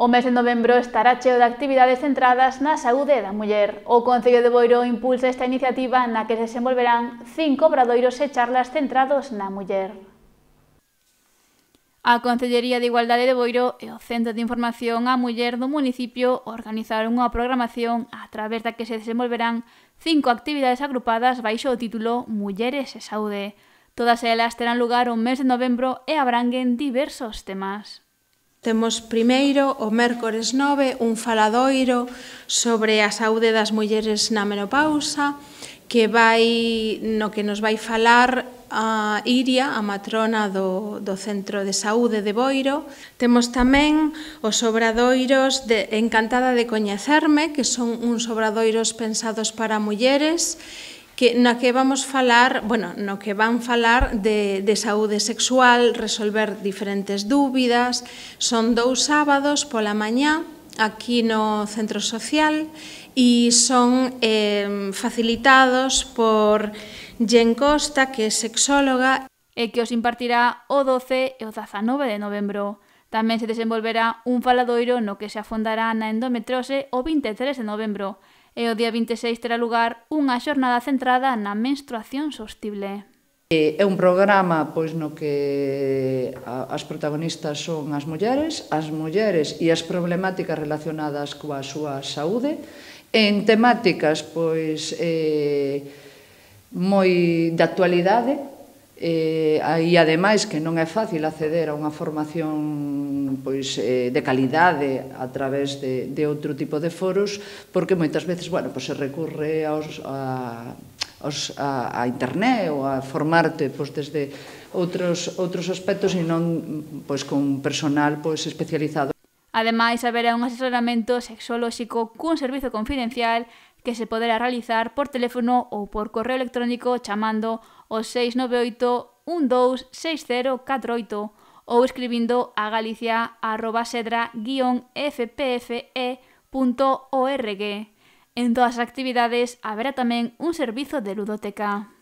O mes de novembro estará cheo de actividades centradas na saúde da muller. O Concello de Boiro impulsa esta iniciativa na que se desenvolverán cinco obradoiros e charlas centrados na muller. A Concellería de Igualdade de Boiro e o Centro de Información á Muller do municipio organizaron unha programación a través da que se desenvolverán cinco actividades agrupadas baixo o título Mulleres e Saúde. Todas elas terán lugar o mes de novembro e abranguen diversos temas. Temos primeiro o mércores 9 un faladoiro sobre a saúde das mulleres na menopausa que vai no que nos vai falar a Iria, a matrona do, do Centro de Saúde de Boiro. Temos tamén os obradoiros de Encantada de Coñecerme, que son uns obradoiros pensados para mulleres que na que vamos falar, bueno, no que van falar de, de saúde sexual, resolver diferentes dúbidas. Son dous sábados pola mañá aquí no centro social e son eh, facilitados por Jen Costa, que é sexóloga. E que os impartirá o 12 e o 19 de novembro. Tamén se desenvolverá un faladoiro no que se afondará na endometrose o 23 de novembro, e o día 26 terá lugar unha xornada centrada na menstruación sostible. É un programa pois no que as protagonistas son as mulleres, as mulleres e as problemáticas relacionadas coa súa saúde, en temáticas pois eh, moi de actualidade, eh, e ademais que non é fácil acceder a unha formación pois, eh, de calidade a través de, de outro tipo de foros, porque moitas veces bueno, pois, se recurre aos, a, aos, a, a internet ou a formarte pois, desde outros, outros aspectos e non pois, con personal pois, especializado. Ademais, haberá un asesoramento sexolóxico cun servizo confidencial que se poderá realizar por teléfono ou por correo electrónico chamando o 698 126048 ou escribindo a galicia arroba sedra guión fpfe.org. En todas as actividades haberá tamén un servizo de ludoteca.